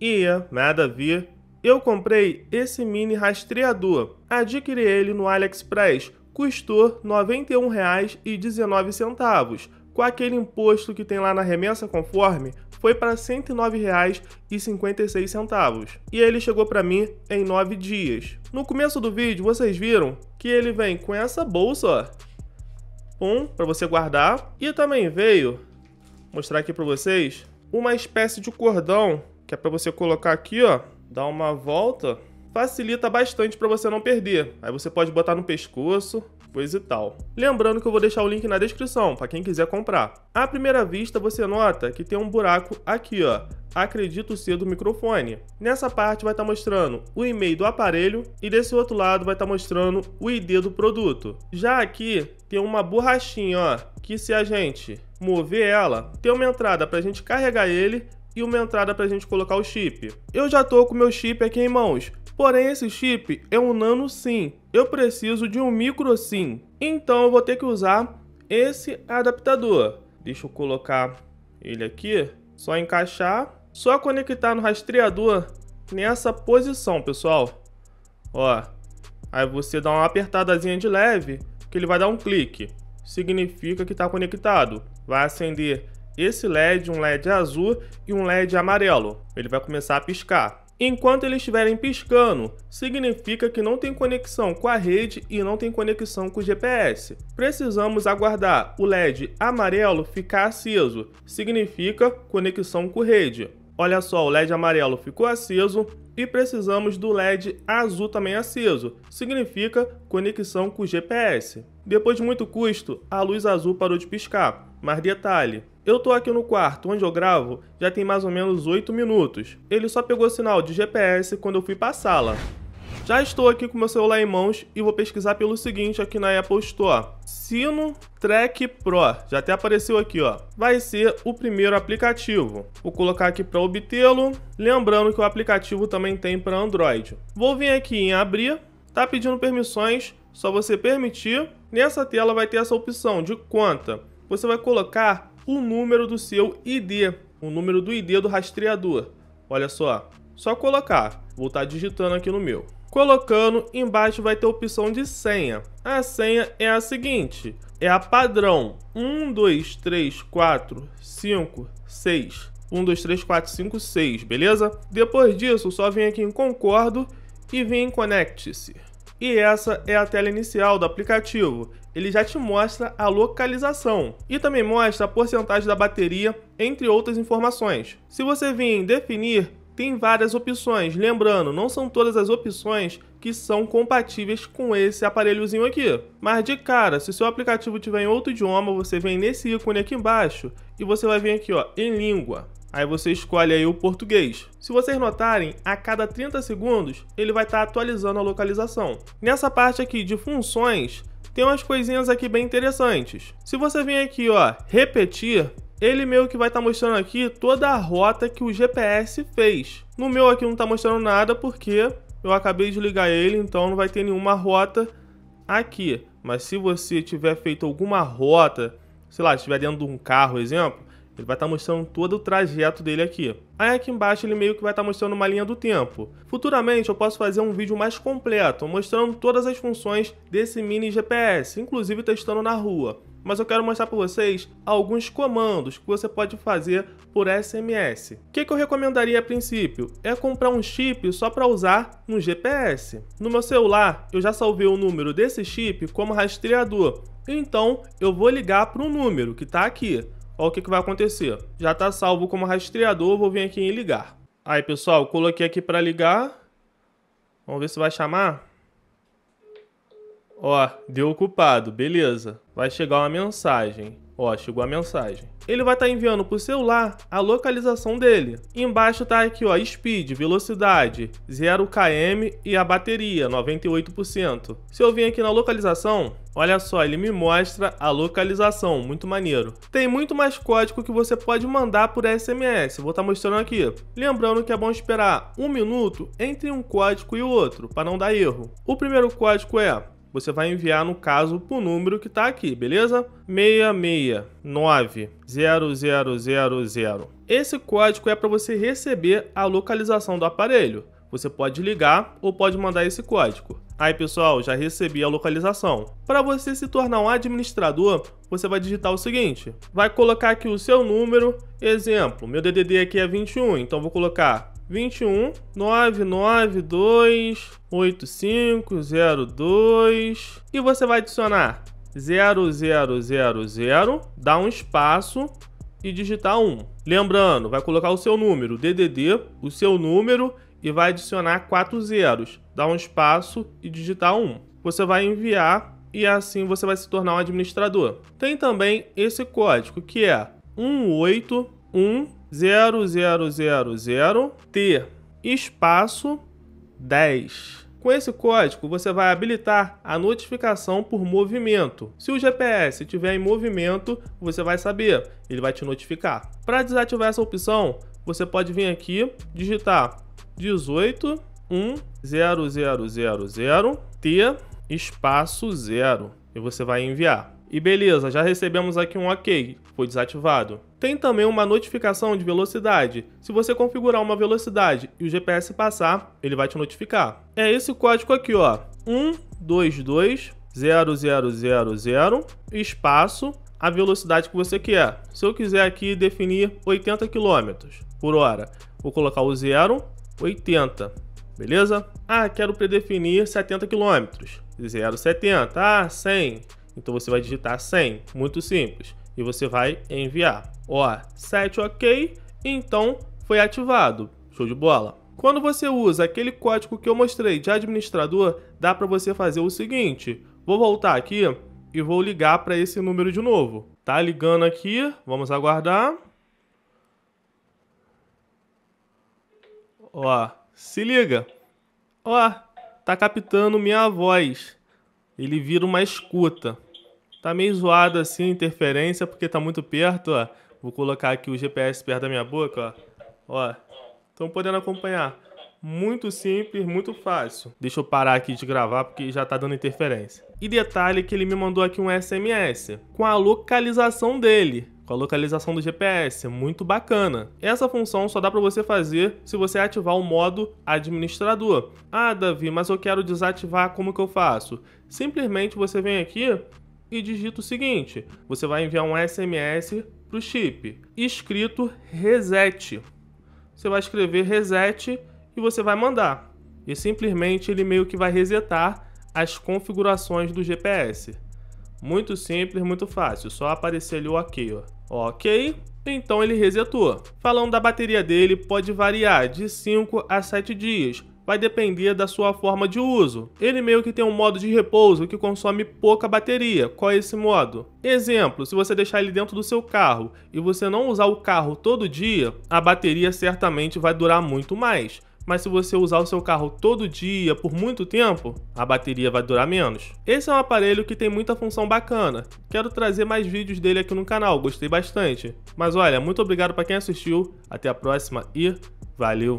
Ia, ver. eu comprei esse mini rastreador. Adquiri ele no AliExpress, custou R$ 91,19. Com aquele imposto que tem lá na remessa conforme, foi para R$ 109,56. E ele chegou para mim em 9 dias. No começo do vídeo, vocês viram que ele vem com essa bolsa, ó. Um, para você guardar. E também veio, mostrar aqui para vocês, uma espécie de cordão que é para você colocar aqui, ó, dar uma volta, facilita bastante para você não perder. Aí você pode botar no pescoço, coisa e tal. Lembrando que eu vou deixar o link na descrição para quem quiser comprar. À primeira vista, você nota que tem um buraco aqui, ó. Acredito ser do microfone. Nessa parte vai estar tá mostrando o e-mail do aparelho e desse outro lado vai estar tá mostrando o ID do produto. Já aqui tem uma borrachinha, ó, que se a gente mover ela, tem uma entrada para a gente carregar ele e uma entrada para a gente colocar o chip. Eu já estou com meu chip aqui em mãos, porém esse chip é um nano SIM. Eu preciso de um micro SIM, então eu vou ter que usar esse adaptador. Deixa eu colocar ele aqui, só encaixar, só conectar no rastreador nessa posição, pessoal. Ó, aí você dá uma apertadazinha de leve, que ele vai dar um clique. Significa que está conectado. Vai acender esse LED, um LED azul e um LED amarelo. Ele vai começar a piscar. Enquanto eles estiverem piscando, significa que não tem conexão com a rede e não tem conexão com o GPS. Precisamos aguardar o LED amarelo ficar aceso, significa conexão com rede. Olha só, o LED amarelo ficou aceso e precisamos do LED azul também aceso, significa conexão com o GPS. Depois de muito custo, a luz azul parou de piscar, mas detalhe, eu tô aqui no quarto onde eu gravo já tem mais ou menos 8 minutos. Ele só pegou sinal de GPS quando eu fui pra sala. Já estou aqui com meu celular em mãos e vou pesquisar pelo seguinte aqui na Apple Store. Sino Track Pro, já até apareceu aqui, ó. Vai ser o primeiro aplicativo. Vou colocar aqui para obtê-lo, lembrando que o aplicativo também tem para Android. Vou vir aqui em abrir, tá pedindo permissões, só você permitir. Nessa tela vai ter essa opção de conta. Você vai colocar o número do seu ID, o número do ID do rastreador. Olha só, só colocar. Vou estar tá digitando aqui no meu. Colocando, embaixo vai ter a opção de senha. A senha é a seguinte, é a padrão 1, 2, 3, 4, 5, 6. 1, 2, 3, 4, 5, 6, beleza? Depois disso, só vem aqui em Concordo e vem em Conecte-se. E essa é a tela inicial do aplicativo. Ele já te mostra a localização e também mostra a porcentagem da bateria, entre outras informações. Se você vir em definir, tem várias opções. Lembrando, não são todas as opções que são compatíveis com esse aparelhozinho aqui. Mas de cara, se seu aplicativo tiver em outro idioma, você vem nesse ícone aqui embaixo e você vai vir aqui ó, em língua. Aí você escolhe aí o português. Se vocês notarem, a cada 30 segundos ele vai estar tá atualizando a localização. Nessa parte aqui de funções, tem umas coisinhas aqui bem interessantes. Se você vir aqui ó, repetir, ele meio que vai estar tá mostrando aqui toda a rota que o GPS fez. No meu aqui não está mostrando nada porque eu acabei de ligar ele, então não vai ter nenhuma rota aqui. Mas se você tiver feito alguma rota, sei lá, estiver dentro de um carro, exemplo, ele vai estar tá mostrando todo o trajeto dele aqui. Aí aqui embaixo ele meio que vai estar tá mostrando uma linha do tempo. Futuramente eu posso fazer um vídeo mais completo, mostrando todas as funções desse mini GPS, inclusive testando na rua mas eu quero mostrar para vocês alguns comandos que você pode fazer por SMS. O que, que eu recomendaria a princípio? É comprar um chip só para usar no GPS. No meu celular, eu já salvei o número desse chip como rastreador, então eu vou ligar para o número que está aqui. Olha o que, que vai acontecer. Já está salvo como rastreador, vou vir aqui em ligar. Aí pessoal, coloquei aqui para ligar. Vamos ver se vai chamar. Ó, deu ocupado, beleza. Vai chegar uma mensagem. Ó, chegou a mensagem. Ele vai estar tá enviando pro celular a localização dele. Embaixo tá aqui, ó, speed, velocidade, 0 km e a bateria, 98%. Se eu vim aqui na localização, olha só, ele me mostra a localização, muito maneiro. Tem muito mais código que você pode mandar por SMS, vou estar tá mostrando aqui. Lembrando que é bom esperar um minuto entre um código e o outro, para não dar erro. O primeiro código é você vai enviar, no caso, para o número que está aqui, beleza? 6690000. Esse código é para você receber a localização do aparelho. Você pode ligar ou pode mandar esse código. Aí pessoal, já recebi a localização. Para você se tornar um administrador, você vai digitar o seguinte. Vai colocar aqui o seu número. Exemplo, meu DDD aqui é 21, então vou colocar 21 992 8502 e você vai adicionar 0000, dá um espaço e digitar 1. Lembrando, vai colocar o seu número, DDD, o seu número e vai adicionar 4 zeros, dá um espaço e digitar 1. Você vai enviar e assim você vai se tornar um administrador. Tem também esse código que é 181 0000 T espaço 10. Com esse código, você vai habilitar a notificação por movimento. Se o GPS estiver em movimento, você vai saber, ele vai te notificar. Para desativar essa opção, você pode vir aqui, digitar 181000T espaço 0 e você vai enviar. E beleza, já recebemos aqui um OK, foi desativado. Tem também uma notificação de velocidade. Se você configurar uma velocidade e o GPS passar, ele vai te notificar. É esse código aqui, ó. 122 0000 espaço a velocidade que você quer. Se eu quiser aqui definir 80 km por hora, vou colocar o 0, 80, beleza? Ah, quero predefinir 70 km, 0, 70, ah, 100, então você vai digitar 100, muito simples e você vai enviar. Ó, 7 ok, então foi ativado. Show de bola. Quando você usa aquele código que eu mostrei de administrador, dá para você fazer o seguinte. Vou voltar aqui e vou ligar para esse número de novo. Tá ligando aqui, vamos aguardar. Ó, se liga. Ó, tá captando minha voz. Ele vira uma escuta. Tá meio zoado assim, interferência, porque tá muito perto, ó. Vou colocar aqui o GPS perto da minha boca, ó. Ó. Estão podendo acompanhar. Muito simples, muito fácil. Deixa eu parar aqui de gravar porque já tá dando interferência. E detalhe que ele me mandou aqui um SMS com a localização dele com a localização do GPS, muito bacana. Essa função só dá para você fazer se você ativar o modo administrador. Ah, Davi, mas eu quero desativar, como que eu faço? Simplesmente você vem aqui e digita o seguinte: você vai enviar um SMS para o chip, escrito reset. Você vai escrever reset e você vai mandar. E simplesmente ele meio que vai resetar as configurações do GPS. Muito simples, muito fácil, só aparecer ali o OK, ó. OK, então ele resetou. Falando da bateria dele, pode variar de 5 a 7 dias, vai depender da sua forma de uso. Ele meio que tem um modo de repouso que consome pouca bateria. Qual é esse modo? Exemplo, se você deixar ele dentro do seu carro e você não usar o carro todo dia, a bateria certamente vai durar muito mais mas se você usar o seu carro todo dia por muito tempo, a bateria vai durar menos. Esse é um aparelho que tem muita função bacana. Quero trazer mais vídeos dele aqui no canal, gostei bastante. Mas olha, muito obrigado para quem assistiu, até a próxima e valeu!